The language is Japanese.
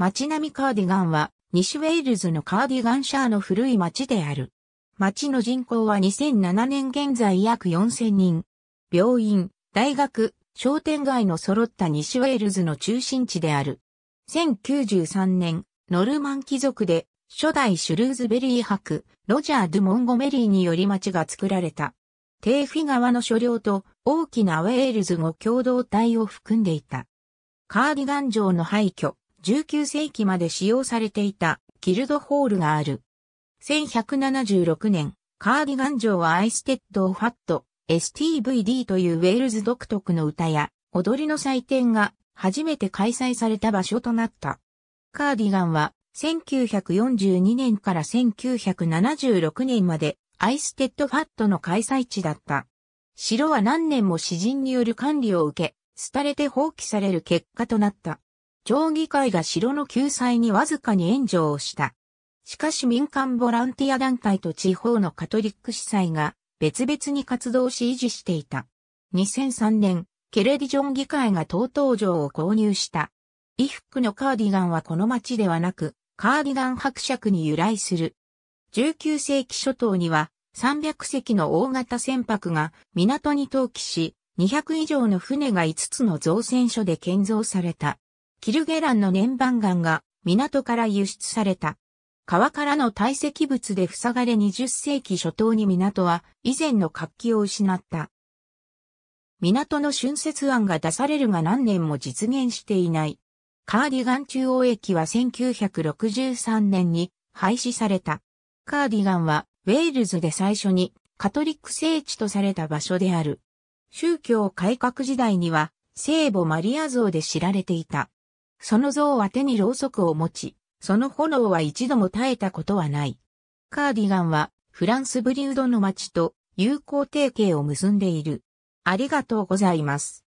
街並みカーディガンは、西ウェールズのカーディガンシャーの古い町である。町の人口は2007年現在約4000人。病院、大学、商店街の揃った西ウェールズの中心地である。1093年、ノルマン貴族で、初代シュルーズベリー博、ロジャー・ドゥ・モンゴメリーにより町が作られた。テーフィ川の所領と大きなウェールズ語共同体を含んでいた。カーディガン城の廃墟、19世紀まで使用されていたギルドホールがある。1176年、カーディガン城はアイステッド・オファット、STVD というウェールズ独特の歌や踊りの祭典が初めて開催された場所となった。カーディガンは1942年から1976年までアイステッドファットの開催地だった。城は何年も詩人による管理を受け、廃れて放棄される結果となった。町議会が城の救済にわずかに援助をした。しかし民間ボランティア団体と地方のカトリック司祭が別々に活動し維持していた。2003年、ケレディジョン議会が東東城を購入した。衣服のカーディガンはこの町ではなく、カーディガン伯爵に由来する。19世紀初頭には300隻の大型船舶が港に投棄し、200以上の船が5つの造船所で建造された。キルゲランの粘板岩が港から輸出された。川からの堆積物で塞がれ20世紀初頭に港は以前の活気を失った。港の春節案が出されるが何年も実現していない。カーディガン中央駅は1963年に廃止された。カーディガンはウェールズで最初にカトリック聖地とされた場所である。宗教改革時代には聖母マリア像で知られていた。その像は手にろうそくを持ち、その炎は一度も絶えたことはない。カーディガンはフランスブリュードの町と友好提携を結んでいる。ありがとうございます。